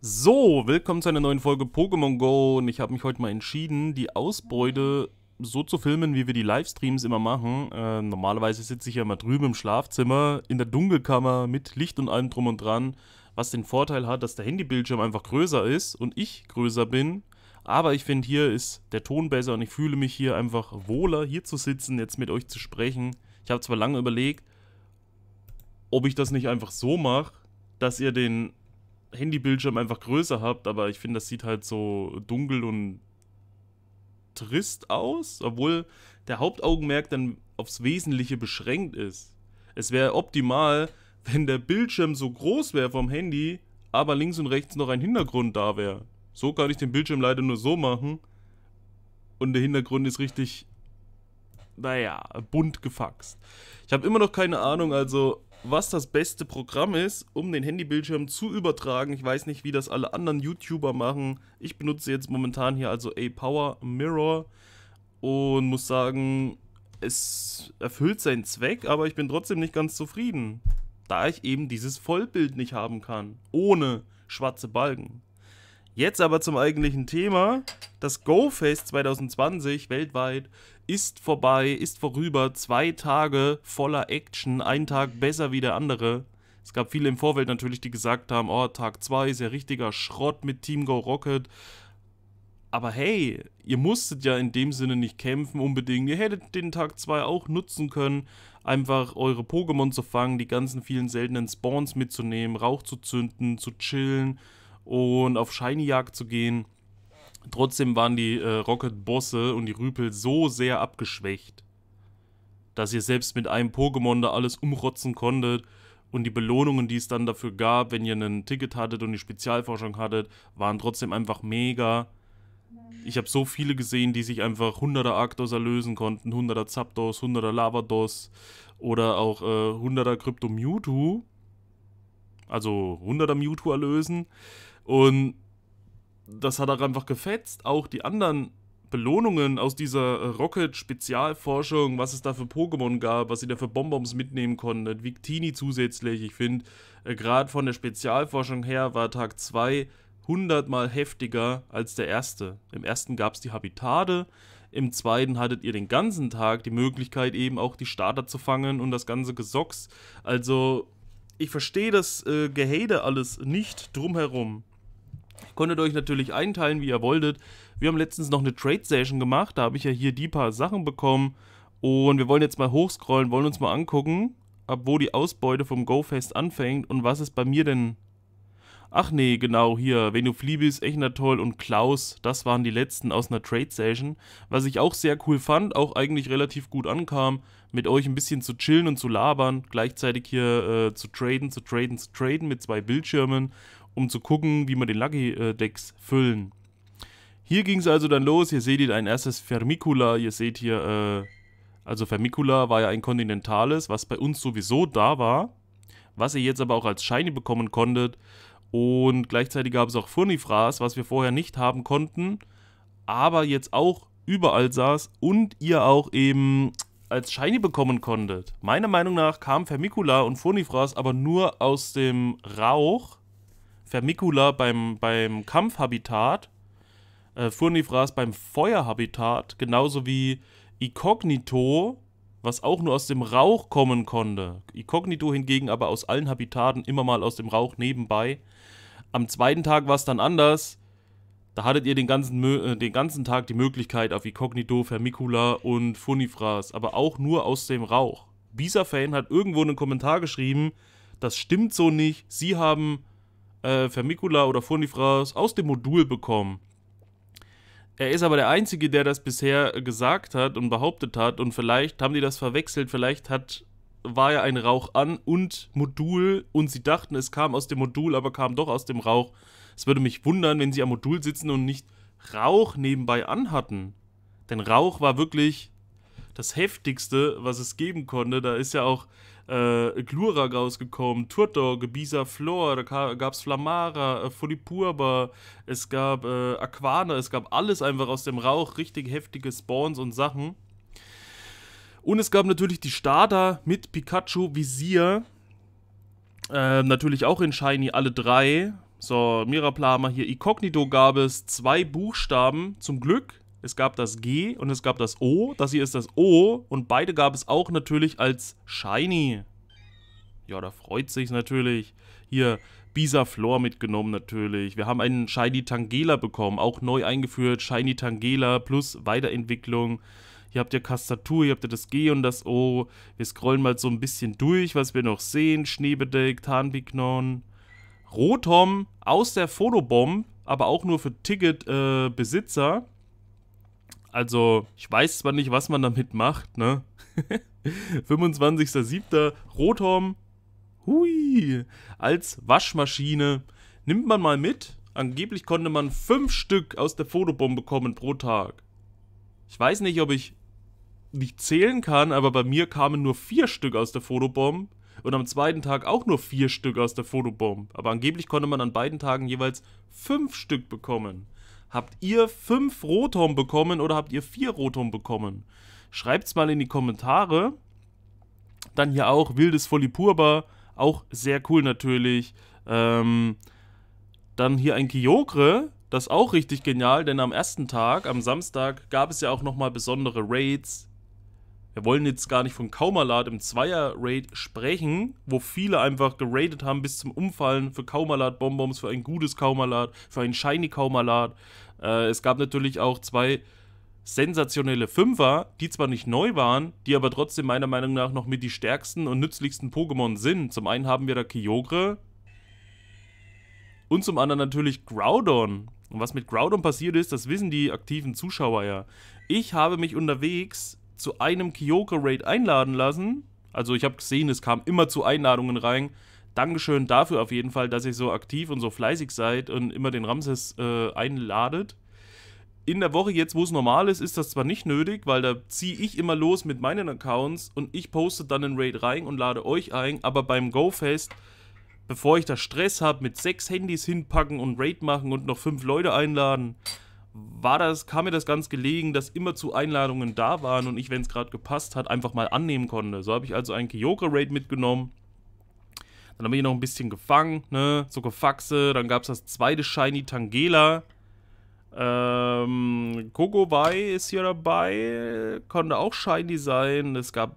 So, willkommen zu einer neuen Folge Pokémon Go und ich habe mich heute mal entschieden, die Ausbeute so zu filmen, wie wir die Livestreams immer machen. Äh, normalerweise sitze ich ja immer drüben im Schlafzimmer, in der Dunkelkammer, mit Licht und allem drum und dran, was den Vorteil hat, dass der Handybildschirm einfach größer ist und ich größer bin. Aber ich finde, hier ist der Ton besser und ich fühle mich hier einfach wohler, hier zu sitzen, jetzt mit euch zu sprechen. Ich habe zwar lange überlegt, ob ich das nicht einfach so mache, dass ihr den Handybildschirm einfach größer habt, aber ich finde, das sieht halt so dunkel und trist aus, obwohl der Hauptaugenmerk dann aufs Wesentliche beschränkt ist. Es wäre optimal, wenn der Bildschirm so groß wäre vom Handy, aber links und rechts noch ein Hintergrund da wäre. So kann ich den Bildschirm leider nur so machen. Und der Hintergrund ist richtig, naja, bunt gefaxt. Ich habe immer noch keine Ahnung, also was das beste Programm ist, um den Handybildschirm zu übertragen. Ich weiß nicht, wie das alle anderen YouTuber machen. Ich benutze jetzt momentan hier also A-Power Mirror und muss sagen, es erfüllt seinen Zweck, aber ich bin trotzdem nicht ganz zufrieden, da ich eben dieses Vollbild nicht haben kann, ohne schwarze Balken. Jetzt aber zum eigentlichen Thema. Das GoFest 2020 weltweit ist vorbei, ist vorüber. Zwei Tage voller Action, ein Tag besser wie der andere. Es gab viele im Vorfeld natürlich, die gesagt haben, oh, Tag 2 ist ja richtiger Schrott mit Team Go Rocket. Aber hey, ihr musstet ja in dem Sinne nicht kämpfen unbedingt. Ihr hättet den Tag 2 auch nutzen können, einfach eure Pokémon zu fangen, die ganzen vielen seltenen Spawns mitzunehmen, Rauch zu zünden, zu chillen, und auf Shiny-Jagd zu gehen. Trotzdem waren die äh, Rocket-Bosse und die Rüpel so sehr abgeschwächt, dass ihr selbst mit einem Pokémon da alles umrotzen konntet. Und die Belohnungen, die es dann dafür gab, wenn ihr ein Ticket hattet und die Spezialforschung hattet, waren trotzdem einfach mega. Ich habe so viele gesehen, die sich einfach 100er Arctos erlösen konnten, 100er Zapdos, 100er Lavados oder auch äh, 100er Krypto Mewtwo. Also 100er Mewtwo erlösen. Und das hat auch einfach gefetzt. Auch die anderen Belohnungen aus dieser Rocket-Spezialforschung, was es da für Pokémon gab, was sie da für Bonbons mitnehmen konnten, Victini zusätzlich. Ich finde, äh, gerade von der Spezialforschung her war Tag 2 hundertmal heftiger als der erste. Im ersten gab es die Habitate, im zweiten hattet ihr den ganzen Tag die Möglichkeit, eben auch die Starter zu fangen und das ganze Gesocks. Also, ich verstehe das äh, Gehäde alles nicht drumherum. Konntet euch natürlich einteilen, wie ihr wolltet. Wir haben letztens noch eine Trade-Session gemacht. Da habe ich ja hier die paar Sachen bekommen. Und wir wollen jetzt mal hochscrollen, wollen uns mal angucken, ab wo die Ausbeute vom GoFest anfängt und was ist bei mir denn... Ach nee, genau, hier, Venuflibis, Echnatoll und Klaus, das waren die letzten aus einer Trade-Session, was ich auch sehr cool fand, auch eigentlich relativ gut ankam, mit euch ein bisschen zu chillen und zu labern, gleichzeitig hier äh, zu traden, zu traden, zu traden mit zwei Bildschirmen um zu gucken, wie man den Lucky äh, Decks füllen. Hier ging es also dann los. Ihr seht hier ein erstes Fermicula. Ihr seht hier, äh, also Fermicula war ja ein kontinentales, was bei uns sowieso da war. Was ihr jetzt aber auch als Shiny bekommen konntet. Und gleichzeitig gab es auch Furnifras, was wir vorher nicht haben konnten. Aber jetzt auch überall saß und ihr auch eben als Shiny bekommen konntet. Meiner Meinung nach kamen Fermicula und Furnifras aber nur aus dem Rauch Vermicula beim, beim Kampfhabitat, äh, Furnifras beim Feuerhabitat, genauso wie Icognito, was auch nur aus dem Rauch kommen konnte. Icognito hingegen aber aus allen Habitaten immer mal aus dem Rauch nebenbei. Am zweiten Tag war es dann anders. Da hattet ihr den ganzen, äh, den ganzen Tag die Möglichkeit auf Icognito, Vermicula und Furnifras, aber auch nur aus dem Rauch. Bisa-Fan hat irgendwo einen Kommentar geschrieben, das stimmt so nicht. Sie haben äh, Vermicula oder Furnifras aus dem Modul bekommen. Er ist aber der Einzige, der das bisher gesagt hat und behauptet hat. Und vielleicht haben die das verwechselt. Vielleicht hat, war ja ein Rauch an und Modul. Und sie dachten, es kam aus dem Modul, aber kam doch aus dem Rauch. Es würde mich wundern, wenn sie am Modul sitzen und nicht Rauch nebenbei anhatten. Denn Rauch war wirklich das Heftigste, was es geben konnte. Da ist ja auch äh, Glurak rausgekommen, Turtok, Bisa Flor, da gab es Flamara, äh, Folipurba, es gab äh, Aquana, es gab alles einfach aus dem Rauch, richtig heftige Spawns und Sachen. Und es gab natürlich die Starter mit Pikachu, Visier, äh, natürlich auch in Shiny alle drei. So, Miraplama hier, Incognito gab es zwei Buchstaben, zum Glück es gab das G und es gab das O. Das hier ist das O und beide gab es auch natürlich als Shiny. Ja, da freut sich natürlich. Hier, Bisaflor mitgenommen natürlich. Wir haben einen Shiny Tangela bekommen, auch neu eingeführt. Shiny Tangela plus Weiterentwicklung. Hier habt ihr Kastatur, hier habt ihr das G und das O. Wir scrollen mal so ein bisschen durch, was wir noch sehen. Schneebedeckt, Tarnbignon. Rotom aus der Fotobomb, aber auch nur für Ticketbesitzer. Äh, also, ich weiß zwar nicht, was man damit macht, ne? 25.07. Rotom. Hui. Als Waschmaschine. Nimmt man mal mit. Angeblich konnte man fünf Stück aus der Fotobombe bekommen pro Tag. Ich weiß nicht, ob ich nicht zählen kann, aber bei mir kamen nur vier Stück aus der Fotobombe und am zweiten Tag auch nur vier Stück aus der Fotobombe. Aber angeblich konnte man an beiden Tagen jeweils fünf Stück bekommen. Habt ihr fünf Rotom bekommen oder habt ihr vier Rotom bekommen? Schreibt's mal in die Kommentare. Dann hier auch Wildes Volipurba, auch sehr cool natürlich. Ähm, dann hier ein Kyogre, das ist auch richtig genial, denn am ersten Tag, am Samstag, gab es ja auch nochmal besondere Raids wir wollen jetzt gar nicht von Kaumalat im Zweier-Raid sprechen, wo viele einfach geradet haben bis zum Umfallen für Kaumalat Bonbons, für ein gutes Kaumalat, für ein shiny Kaumalat. Äh, es gab natürlich auch zwei sensationelle Fünfer, die zwar nicht neu waren, die aber trotzdem meiner Meinung nach noch mit die stärksten und nützlichsten Pokémon sind. Zum einen haben wir da Kyogre und zum anderen natürlich Groudon. Und was mit Groudon passiert ist, das wissen die aktiven Zuschauer ja. Ich habe mich unterwegs zu einem Kyoko-Raid einladen lassen. Also ich habe gesehen, es kam immer zu Einladungen rein. Dankeschön dafür auf jeden Fall, dass ihr so aktiv und so fleißig seid und immer den Ramses äh, einladet. In der Woche jetzt, wo es normal ist, ist das zwar nicht nötig, weil da ziehe ich immer los mit meinen Accounts und ich poste dann einen Raid rein und lade euch ein, aber beim GoFest, bevor ich da Stress habe mit sechs Handys hinpacken und Raid machen und noch fünf Leute einladen, war das, kam mir das ganz gelegen, dass immer zu Einladungen da waren und ich, wenn es gerade gepasst hat, einfach mal annehmen konnte. So habe ich also einen kyoka raid mitgenommen. Dann habe ich noch ein bisschen gefangen, ne? So Gefaxe. Dann gab es das zweite Shiny Tangela. Ähm, Kogowai ist hier dabei. Konnte auch Shiny sein. Es gab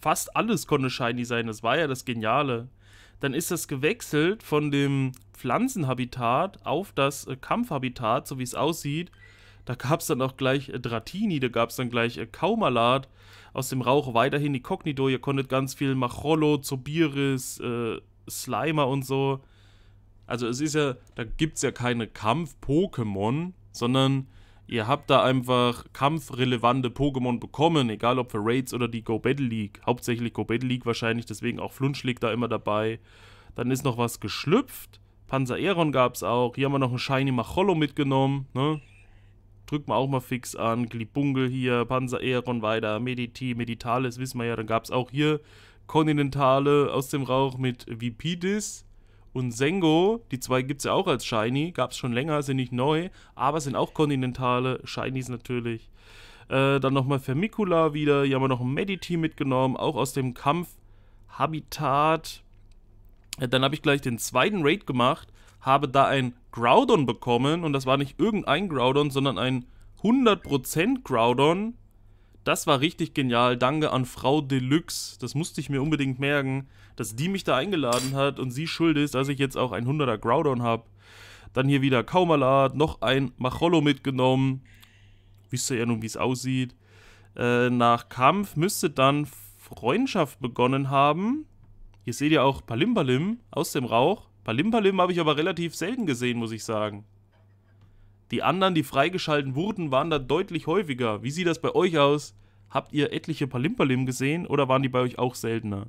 fast alles konnte Shiny sein. Das war ja das Geniale dann ist das gewechselt von dem Pflanzenhabitat auf das äh, Kampfhabitat, so wie es aussieht. Da gab es dann auch gleich äh, Dratini, da gab es dann gleich äh, Kaumalat aus dem Rauch, weiterhin die Cognito. Ihr konntet ganz viel Machollo, Zobiris, äh, Slimer und so. Also es ist ja, da gibt es ja keine Kampf-Pokémon, sondern Ihr habt da einfach kampfrelevante Pokémon bekommen, egal ob für Raids oder die Go Battle League. Hauptsächlich Go Battle League wahrscheinlich, deswegen auch Flunsch liegt da immer dabei. Dann ist noch was geschlüpft. Panzer Aeron gab es auch. Hier haben wir noch einen Shiny Macholo mitgenommen. Ne? Drückt man auch mal fix an. Glibungel hier, Panzer Aeron weiter, Mediti, Meditalis, wissen wir ja. Dann gab es auch hier Kontinentale aus dem Rauch mit Vipidis und Sengo, die zwei gibt es ja auch als Shiny, gab es schon länger, sind nicht neu, aber sind auch kontinentale Shinies natürlich. Äh, dann nochmal Vermicula wieder, hier haben wir noch ein Mediti mitgenommen, auch aus dem Kampfhabitat. dann habe ich gleich den zweiten Raid gemacht, habe da ein Groudon bekommen und das war nicht irgendein Groudon, sondern ein 100% Groudon das war richtig genial. Danke an Frau Deluxe. Das musste ich mir unbedingt merken, dass die mich da eingeladen hat und sie schuld ist, dass ich jetzt auch ein 100er Groudon habe. Dann hier wieder Kaumalat, noch ein Machollo mitgenommen. Wisst ihr ja nun, wie es aussieht. Äh, nach Kampf müsste dann Freundschaft begonnen haben. Hier seht ihr auch Palim Palim aus dem Rauch. Palim Palim habe ich aber relativ selten gesehen, muss ich sagen. Die anderen, die freigeschalten wurden, waren da deutlich häufiger. Wie sieht das bei euch aus? Habt ihr etliche Palimpalim gesehen oder waren die bei euch auch seltener?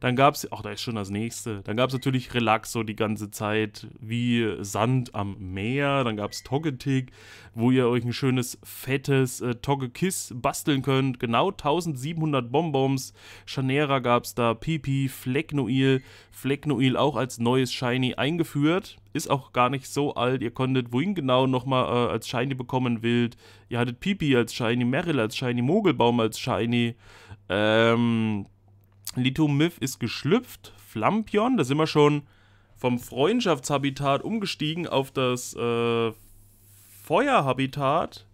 Dann gab es, ach, da ist schon das nächste. Dann gab es natürlich Relaxo die ganze Zeit, wie Sand am Meer. Dann gab es Toggetig, wo ihr euch ein schönes, fettes äh, Toggekiss basteln könnt. Genau 1700 Bonbons. Chanera gab es da, Pipi, Flecknoil. Flecknoil auch als neues Shiny eingeführt ist auch gar nicht so alt. Ihr konntet wohin genau nochmal äh, als Shiny bekommen wild. Ihr hattet Pipi als Shiny, Meryl als Shiny, Mogelbaum als Shiny. Ähm, Lithomyth ist geschlüpft. Flampion, da sind wir schon vom Freundschaftshabitat umgestiegen auf das äh, Feuerhabitat.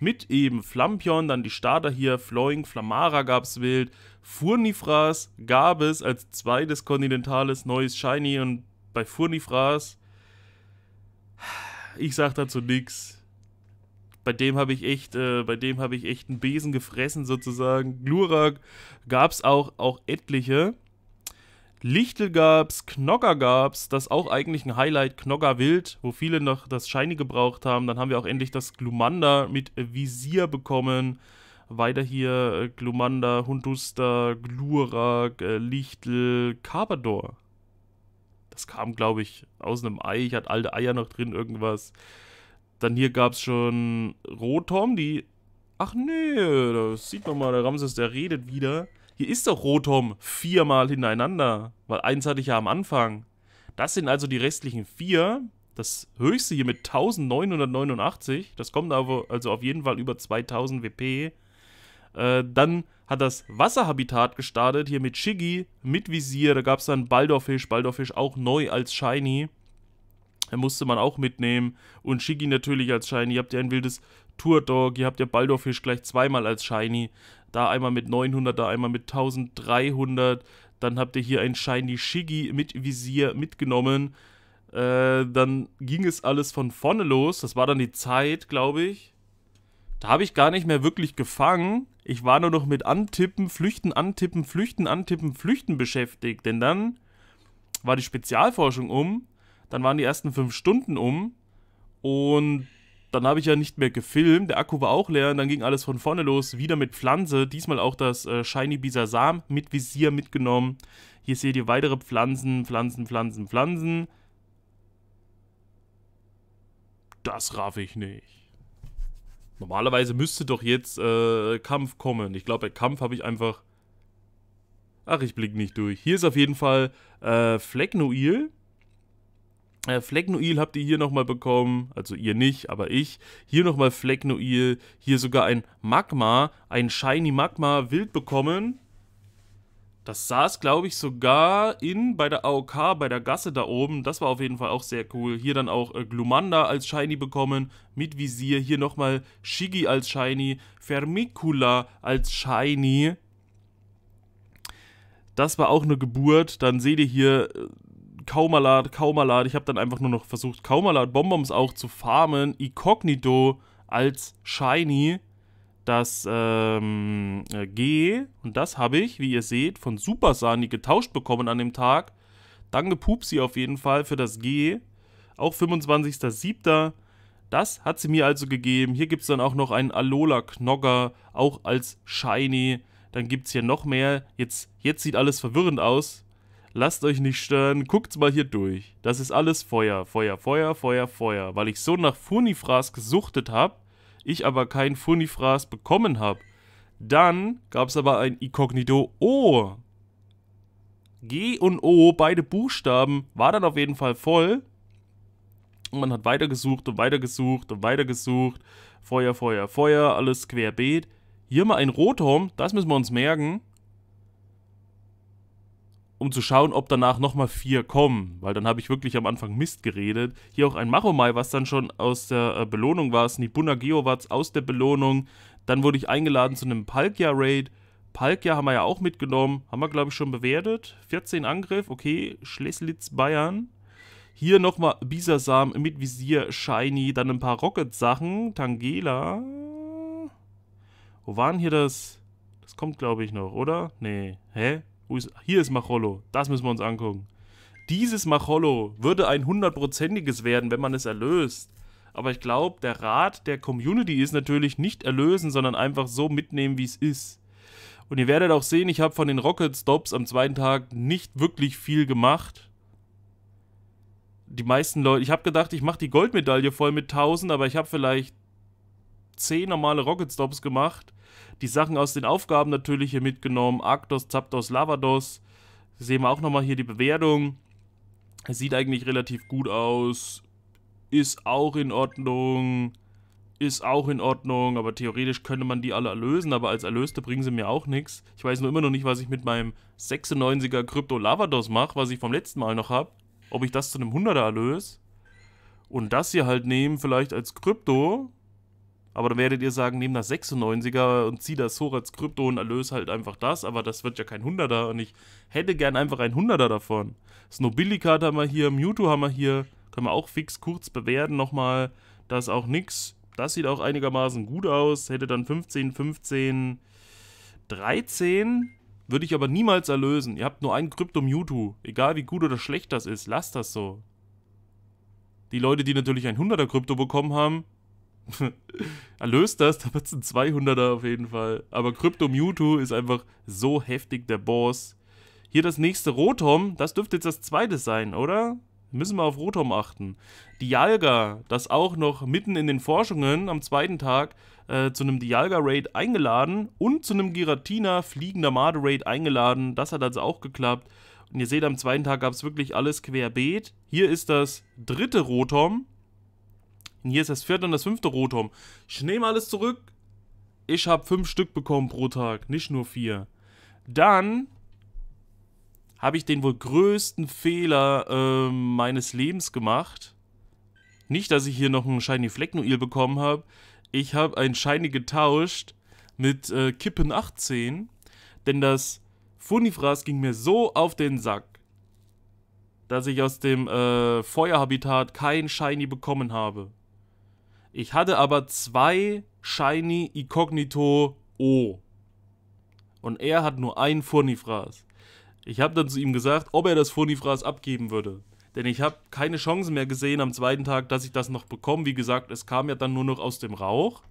Mit eben Flampion, dann die Starter hier, Flowing, Flamara es wild, Furnifras gab es als zweites kontinentales neues Shiny und bei Furnifras ich sag dazu nichts. Bei dem habe ich echt, äh, bei dem habe ich echt einen Besen gefressen sozusagen. Glurak gab's auch, auch etliche. Lichtel gab's, Knocker gab's, das auch eigentlich ein Highlight, Knocker Wild, wo viele noch das Shiny gebraucht haben. Dann haben wir auch endlich das Glumanda mit Visier bekommen. Weiter hier äh, Glumanda, Hunduster, Glurak, äh, Lichtel, Carbador. Das kam, glaube ich, aus einem Ei. Ich hatte alte Eier noch drin, irgendwas. Dann hier gab es schon Rotom, die. Ach nee, das sieht man mal, der Ramses, der redet wieder. Hier ist doch Rotom viermal hintereinander, weil eins hatte ich ja am Anfang. Das sind also die restlichen vier. Das höchste hier mit 1989. Das kommt aber also auf jeden Fall über 2000 WP. Äh, dann hat das Wasserhabitat gestartet, hier mit Shiggy, mit Visier. Da gab es dann Baldorfisch, Baldorfisch auch neu als Shiny. Den musste man auch mitnehmen. Und Shiggy natürlich als Shiny. Ihr habt ja ein wildes Tourdog, ihr habt ja Baldorfisch gleich zweimal als Shiny. Da einmal mit 900, da einmal mit 1300. Dann habt ihr hier ein Shiny Shiggy mit Visier mitgenommen. Äh, dann ging es alles von vorne los. Das war dann die Zeit, glaube ich. Da habe ich gar nicht mehr wirklich gefangen. Ich war nur noch mit Antippen, Flüchten, Antippen, Flüchten, Antippen, Flüchten beschäftigt. Denn dann war die Spezialforschung um. Dann waren die ersten fünf Stunden um. Und dann habe ich ja nicht mehr gefilmt. Der Akku war auch leer. Und dann ging alles von vorne los. Wieder mit Pflanze. Diesmal auch das äh, Shiny Bisasam mit Visier mitgenommen. Hier seht ihr weitere Pflanzen, Pflanzen, Pflanzen, Pflanzen. Das raff ich nicht. Normalerweise müsste doch jetzt äh, Kampf kommen. Ich glaube, bei Kampf habe ich einfach... Ach, ich blicke nicht durch. Hier ist auf jeden Fall äh, Flecknoil. Äh, Flecknoil habt ihr hier nochmal bekommen. Also ihr nicht, aber ich. Hier nochmal Flecknoil. Hier sogar ein Magma, ein Shiny Magma wild bekommen. Das saß, glaube ich, sogar in bei der AOK, bei der Gasse da oben. Das war auf jeden Fall auch sehr cool. Hier dann auch äh, Glumanda als Shiny bekommen, mit Visier. Hier nochmal Shigi als Shiny, Fermicula als Shiny. Das war auch eine Geburt. Dann seht ihr hier äh, Kaumalad, Kaumalat. Ich habe dann einfach nur noch versucht, Kaumalad Bonbons auch zu farmen. Incognito als Shiny das ähm, äh, G, und das habe ich, wie ihr seht, von Super Sani getauscht bekommen an dem Tag. Danke Pupsi auf jeden Fall für das G. Auch 25.07. Das hat sie mir also gegeben. Hier gibt es dann auch noch einen Alola Knogger, auch als Shiny. Dann gibt es hier noch mehr. Jetzt, jetzt sieht alles verwirrend aus. Lasst euch nicht stören, guckt's mal hier durch. Das ist alles Feuer, Feuer, Feuer, Feuer, Feuer, weil ich so nach Furnifras gesuchtet habe ich aber kein Funifras bekommen habe. Dann gab es aber ein Inkognito O. G und O, beide Buchstaben, war dann auf jeden Fall voll. Und man hat weitergesucht und weitergesucht und weitergesucht. Feuer, Feuer, Feuer, alles querbeet. Hier mal ein Rotom, das müssen wir uns merken um zu schauen, ob danach nochmal vier kommen, weil dann habe ich wirklich am Anfang Mist geredet. Hier auch ein Machomai, was dann schon aus der äh, Belohnung war, Nibuna Geowatz aus der Belohnung. Dann wurde ich eingeladen zu einem Palkia-Raid. Palkia haben wir ja auch mitgenommen, haben wir glaube ich schon bewertet. 14 Angriff, okay, Schleswitz-Bayern. Hier nochmal Bisasam mit Visier, Shiny, dann ein paar Rocket-Sachen, Tangela. Wo waren hier das? Das kommt glaube ich noch, oder? Nee, hä? Ist, hier ist Macholo. Das müssen wir uns angucken. Dieses Macholo würde ein hundertprozentiges werden, wenn man es erlöst. Aber ich glaube, der Rat der Community ist natürlich nicht erlösen, sondern einfach so mitnehmen, wie es ist. Und ihr werdet auch sehen, ich habe von den Rocket Stops am zweiten Tag nicht wirklich viel gemacht. Die meisten Leute, ich habe gedacht, ich mache die Goldmedaille voll mit 1000, aber ich habe vielleicht zehn normale Rocket Stops gemacht. Die Sachen aus den Aufgaben natürlich hier mitgenommen. Arctos, Zapdos, Lavados. Sehen wir auch nochmal hier die Bewertung. Sieht eigentlich relativ gut aus. Ist auch in Ordnung. Ist auch in Ordnung. Aber theoretisch könnte man die alle erlösen. Aber als Erlöste bringen sie mir auch nichts. Ich weiß nur immer noch nicht, was ich mit meinem 96er Krypto Lavados mache, was ich vom letzten Mal noch habe. Ob ich das zu einem 100er erlöse. Und das hier halt nehmen, vielleicht als Krypto. Aber dann werdet ihr sagen, nehmt das 96er und zieh das hoch als Krypto und erlöst halt einfach das. Aber das wird ja kein 100er und ich hätte gern einfach ein 100er davon. Snobillicat haben wir hier, Mewtwo haben wir hier. Können wir auch fix kurz bewerten nochmal. Das ist auch nix. Das sieht auch einigermaßen gut aus. Hätte dann 15, 15, 13. Würde ich aber niemals erlösen. Ihr habt nur ein Krypto Mewtwo. Egal wie gut oder schlecht das ist, lasst das so. Die Leute, die natürlich ein 100er Krypto bekommen haben, Erlöst das, da wird es ein 200er auf jeden Fall. Aber Crypto Mewtwo ist einfach so heftig der Boss. Hier das nächste Rotom, das dürfte jetzt das zweite sein, oder? Müssen wir auf Rotom achten. Dialga, das auch noch mitten in den Forschungen am zweiten Tag äh, zu einem Dialga-Raid eingeladen und zu einem Giratina fliegender Made-Raid eingeladen. Das hat also auch geklappt. Und ihr seht, am zweiten Tag gab es wirklich alles querbeet. Hier ist das dritte Rotom. Und hier ist das vierte und das fünfte Rotom. Ich nehme alles zurück. Ich habe fünf Stück bekommen pro Tag, nicht nur vier. Dann habe ich den wohl größten Fehler äh, meines Lebens gemacht. Nicht, dass ich hier noch einen Shiny Flecknoil bekommen habe. Ich habe ein Shiny getauscht mit äh, Kippen 18. Denn das Funifras ging mir so auf den Sack, dass ich aus dem äh, Feuerhabitat kein Shiny bekommen habe. Ich hatte aber zwei Shiny Incognito O. Und er hat nur ein Furnifras. Ich habe dann zu ihm gesagt, ob er das Furnifras abgeben würde. Denn ich habe keine Chance mehr gesehen am zweiten Tag, dass ich das noch bekomme. Wie gesagt, es kam ja dann nur noch aus dem Rauch.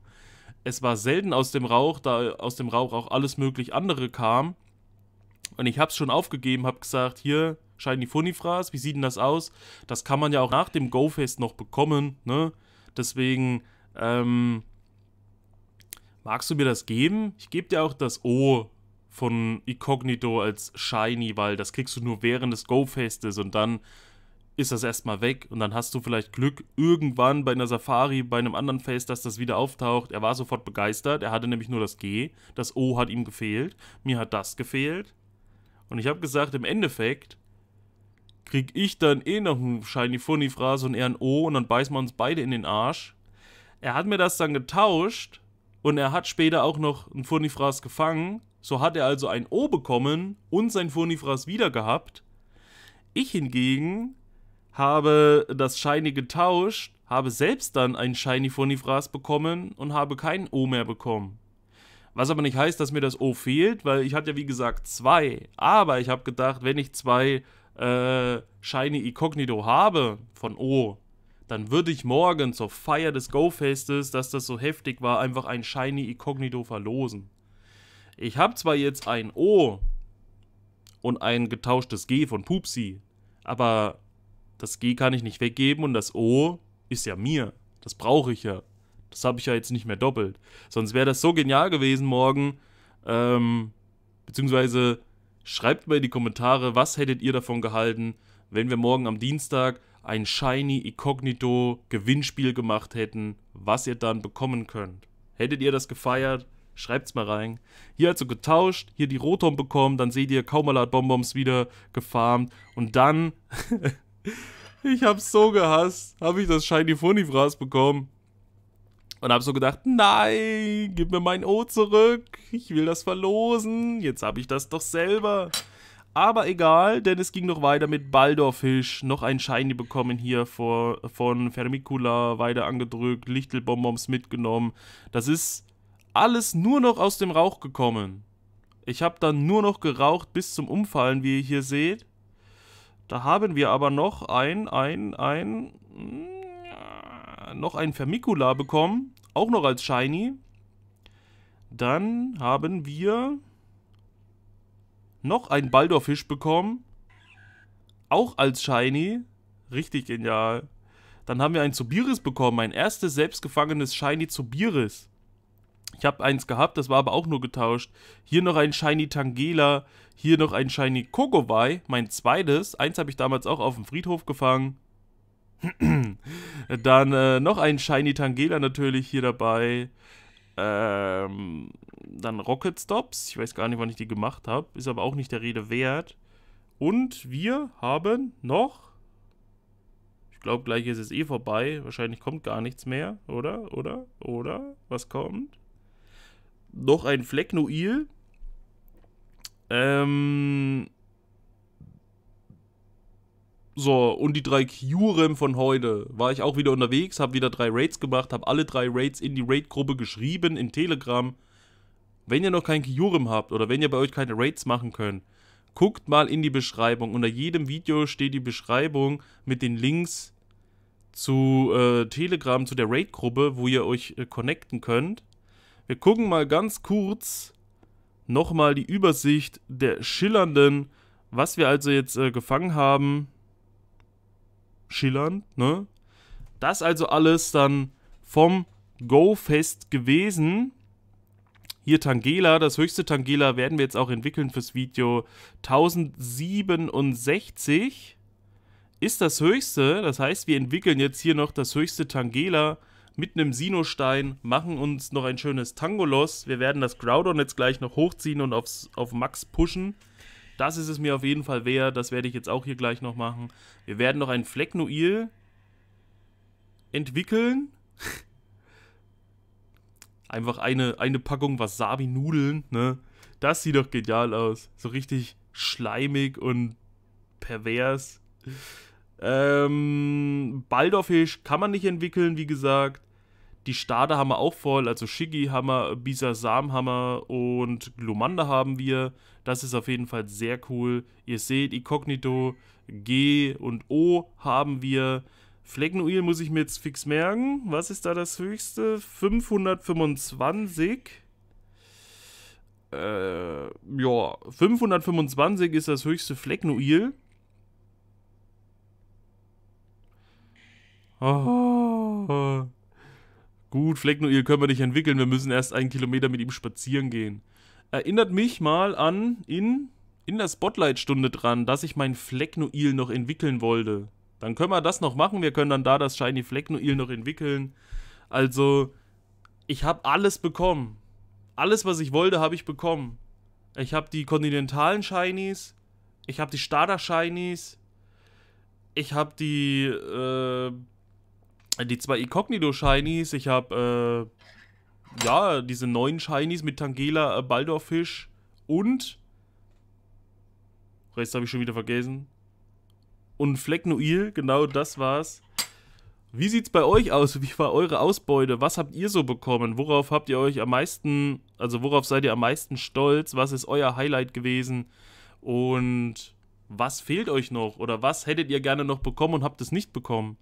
Es war selten aus dem Rauch, da aus dem Rauch auch alles möglich andere kam. Und ich habe es schon aufgegeben, habe gesagt, hier, Shiny Furnifras, wie sieht denn das aus? Das kann man ja auch nach dem Go-Fest noch bekommen, ne? Deswegen, ähm, magst du mir das geben? Ich gebe dir auch das O von Incognito als Shiny, weil das kriegst du nur während des Go-Festes und dann ist das erstmal weg und dann hast du vielleicht Glück irgendwann bei einer Safari, bei einem anderen Fest, dass das wieder auftaucht. Er war sofort begeistert, er hatte nämlich nur das G, das O hat ihm gefehlt, mir hat das gefehlt. Und ich habe gesagt, im Endeffekt krieg ich dann eh noch einen Shiny Funny Fraß und er ein O und dann beißen wir uns beide in den Arsch. Er hat mir das dann getauscht und er hat später auch noch einen Funny Fraß gefangen. So hat er also ein O bekommen und sein Funny Fraß wieder gehabt. Ich hingegen habe das Shiny getauscht, habe selbst dann ein Shiny Funny Fraß bekommen und habe kein O mehr bekommen. Was aber nicht heißt, dass mir das O fehlt, weil ich hatte ja wie gesagt zwei. Aber ich habe gedacht, wenn ich zwei äh, Shiny Incognito habe von O, dann würde ich morgen zur Feier des Go-Festes, dass das so heftig war, einfach ein Shiny Incognito verlosen. Ich habe zwar jetzt ein O und ein getauschtes G von Pupsi, aber das G kann ich nicht weggeben und das O ist ja mir. Das brauche ich ja. Das habe ich ja jetzt nicht mehr doppelt. Sonst wäre das so genial gewesen morgen. Ähm, beziehungsweise Schreibt mal in die Kommentare, was hättet ihr davon gehalten, wenn wir morgen am Dienstag ein Shiny Incognito Gewinnspiel gemacht hätten, was ihr dann bekommen könnt. Hättet ihr das gefeiert? Schreibt's mal rein. Hier also getauscht, hier die Rotom bekommen, dann seht ihr Kaumalat Bonbons wieder gefarmt und dann. ich hab's so gehasst, hab ich das Shiny Funifras bekommen und habe so gedacht, nein, gib mir mein O zurück, ich will das verlosen, jetzt habe ich das doch selber. Aber egal, denn es ging noch weiter mit Baldorfisch, noch ein Shiny bekommen hier vor, von Fermicula, weiter angedrückt, Lichtelbonbons mitgenommen. Das ist alles nur noch aus dem Rauch gekommen. Ich habe dann nur noch geraucht bis zum Umfallen, wie ihr hier seht. Da haben wir aber noch ein, ein, ein, mm, noch ein Vermicula bekommen auch noch als Shiny. Dann haben wir noch einen Baldorfisch bekommen. Auch als Shiny. Richtig genial. Dann haben wir einen Zubiris bekommen. Mein erstes selbstgefangenes Shiny Zubiris. Ich habe eins gehabt, das war aber auch nur getauscht. Hier noch ein Shiny Tangela. Hier noch ein Shiny Kogowai. Mein zweites. Eins habe ich damals auch auf dem Friedhof gefangen. Dann äh, noch ein Shiny Tangela natürlich hier dabei. Ähm, dann Rocket Stops. Ich weiß gar nicht, wann ich die gemacht habe. Ist aber auch nicht der Rede wert. Und wir haben noch. Ich glaube, gleich ist es eh vorbei. Wahrscheinlich kommt gar nichts mehr, oder? Oder? Oder? Was kommt? Noch ein Flecknoil. Ähm, so, und die drei Curen von heute war ich auch wieder unterwegs, habe wieder drei Raids gemacht, habe alle drei Raids in die Raid-Gruppe geschrieben, in Telegram. Wenn ihr noch kein Kyurem habt oder wenn ihr bei euch keine Raids machen könnt, guckt mal in die Beschreibung. Unter jedem Video steht die Beschreibung mit den Links zu äh, Telegram, zu der Raid-Gruppe, wo ihr euch äh, connecten könnt. Wir gucken mal ganz kurz nochmal die Übersicht der Schillernden, was wir also jetzt äh, gefangen haben schillernd, ne? Das also alles dann vom Go-Fest gewesen. Hier Tangela, das höchste Tangela werden wir jetzt auch entwickeln fürs Video. 1067 ist das höchste, das heißt, wir entwickeln jetzt hier noch das höchste Tangela mit einem Sinostein, machen uns noch ein schönes Tangolos. Wir werden das Groudon jetzt gleich noch hochziehen und aufs, auf Max pushen. Das ist es mir auf jeden Fall wert. Das werde ich jetzt auch hier gleich noch machen. Wir werden noch einen Flecknoil entwickeln. Einfach eine, eine Packung Wasabi-Nudeln, ne? Das sieht doch genial aus. So richtig schleimig und pervers. Ähm, Baldorfisch kann man nicht entwickeln, wie gesagt. Die Starter haben wir auch voll, also Shiggy haben wir, Bisasam haben wir und Glumanda haben wir. Das ist auf jeden Fall sehr cool. Ihr seht, Incognito, G und O haben wir. Fleckenuil muss ich mir jetzt fix merken. Was ist da das höchste? 525. Äh, ja, 525 ist das höchste Fleckenuil. Oh. Ah. Gut, Flecknoil können wir nicht entwickeln. Wir müssen erst einen Kilometer mit ihm spazieren gehen. Erinnert mich mal an in, in der Spotlight-Stunde dran, dass ich meinen Flecknoil noch entwickeln wollte. Dann können wir das noch machen. Wir können dann da das Shiny Flecknoil noch entwickeln. Also, ich habe alles bekommen. Alles, was ich wollte, habe ich bekommen. Ich habe die kontinentalen Shinies. Ich habe die Starter Shinies. Ich habe die äh, die zwei Incognito-Shinies. Ich habe, äh, ja, diese neuen Shinies mit Tangela, äh, Baldorfisch und... Rest oh, habe ich schon wieder vergessen. Und Flecknoil, genau das war's. Wie sieht's bei euch aus? Wie war eure Ausbeute? Was habt ihr so bekommen? Worauf habt ihr euch am meisten, also worauf seid ihr am meisten stolz? Was ist euer Highlight gewesen? Und was fehlt euch noch? Oder was hättet ihr gerne noch bekommen und habt es nicht bekommen?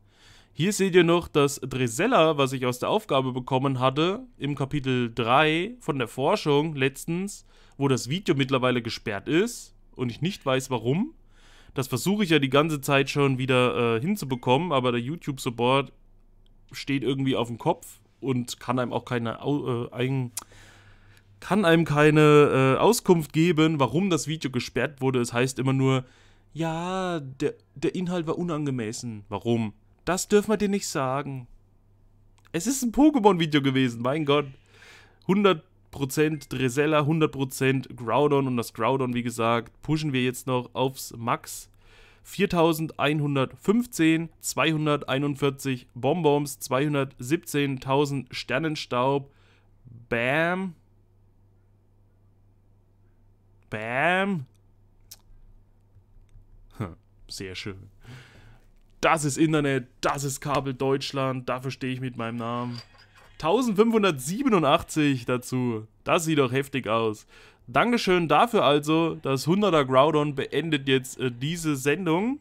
Hier seht ihr noch das Dresella, was ich aus der Aufgabe bekommen hatte, im Kapitel 3 von der Forschung letztens, wo das Video mittlerweile gesperrt ist und ich nicht weiß warum. Das versuche ich ja die ganze Zeit schon wieder äh, hinzubekommen, aber der YouTube-Support steht irgendwie auf dem Kopf und kann einem auch keine, äh, ein, kann einem keine äh, Auskunft geben, warum das Video gesperrt wurde. Es heißt immer nur, ja, der, der Inhalt war unangemessen. Warum? Das dürfen wir dir nicht sagen. Es ist ein Pokémon-Video gewesen, mein Gott. 100% Dresella, 100% Groudon und das Groudon, wie gesagt, pushen wir jetzt noch aufs Max. 4115, 241 Bonbons, 217.000 Sternenstaub. Bam. Bam. Hm, sehr schön. Das ist Internet, das ist Kabel Deutschland, dafür stehe ich mit meinem Namen. 1587 dazu. Das sieht doch heftig aus. Dankeschön dafür also. Das 100er Groudon beendet jetzt äh, diese Sendung.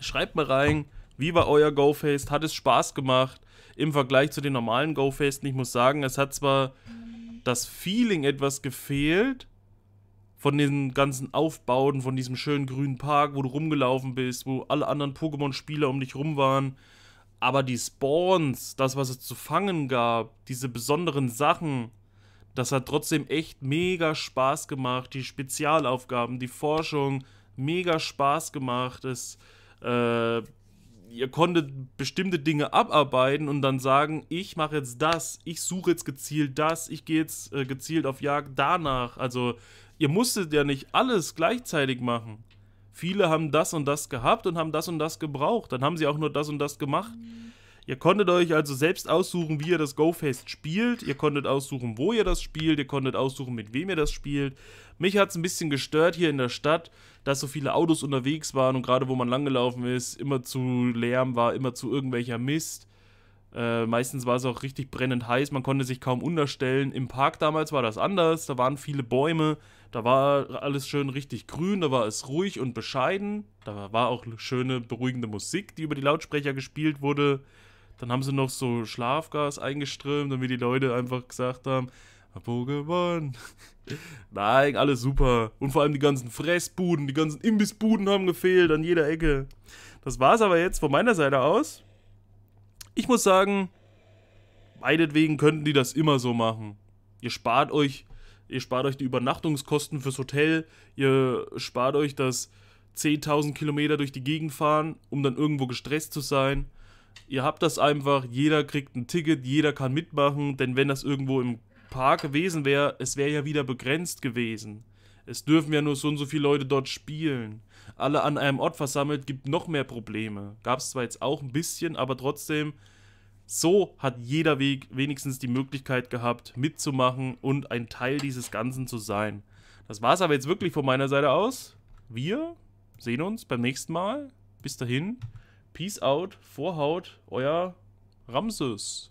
Schreibt mal rein, wie war euer GoFest? Hat es Spaß gemacht im Vergleich zu den normalen GoFesten? Ich muss sagen, es hat zwar das Feeling etwas gefehlt, von den ganzen Aufbauten, von diesem schönen grünen Park, wo du rumgelaufen bist, wo alle anderen Pokémon-Spieler um dich rum waren. Aber die Spawns, das, was es zu fangen gab, diese besonderen Sachen, das hat trotzdem echt mega Spaß gemacht. Die Spezialaufgaben, die Forschung, mega Spaß gemacht. Es, äh, ihr konntet bestimmte Dinge abarbeiten und dann sagen, ich mache jetzt das, ich suche jetzt gezielt das, ich gehe jetzt äh, gezielt auf Jagd danach. Also ihr musstet ja nicht alles gleichzeitig machen. Viele haben das und das gehabt und haben das und das gebraucht. Dann haben sie auch nur das und das gemacht. Ihr konntet euch also selbst aussuchen, wie ihr das Go-Fest spielt. Ihr konntet aussuchen, wo ihr das spielt. Ihr konntet aussuchen, mit wem ihr das spielt. Mich hat es ein bisschen gestört hier in der Stadt, dass so viele Autos unterwegs waren und gerade wo man langgelaufen ist, immer zu Lärm war, immer zu irgendwelcher Mist. Äh, meistens war es auch richtig brennend heiß, man konnte sich kaum unterstellen. Im Park damals war das anders, da waren viele Bäume, da war alles schön richtig grün, da war es ruhig und bescheiden. Da war auch schöne, beruhigende Musik, die über die Lautsprecher gespielt wurde. Dann haben sie noch so Schlafgas eingeströmt, damit die Leute einfach gesagt haben, Pokémon. Nein, alles super. Und vor allem die ganzen Fressbuden, die ganzen Imbissbuden haben gefehlt an jeder Ecke. Das war es aber jetzt von meiner Seite aus. Ich muss sagen, meinetwegen könnten die das immer so machen. Ihr spart euch ihr spart euch die Übernachtungskosten fürs Hotel, ihr spart euch das 10.000 Kilometer durch die Gegend fahren, um dann irgendwo gestresst zu sein. Ihr habt das einfach, jeder kriegt ein Ticket, jeder kann mitmachen, denn wenn das irgendwo im Park gewesen wäre, es wäre ja wieder begrenzt gewesen. Es dürfen ja nur so und so viele Leute dort spielen. Alle an einem Ort versammelt gibt noch mehr Probleme. Gab es zwar jetzt auch ein bisschen, aber trotzdem so hat jeder Weg wenigstens die Möglichkeit gehabt, mitzumachen und ein Teil dieses Ganzen zu sein. Das war es aber jetzt wirklich von meiner Seite aus. Wir sehen uns beim nächsten Mal. Bis dahin. Peace out. Vorhaut. Euer Ramses.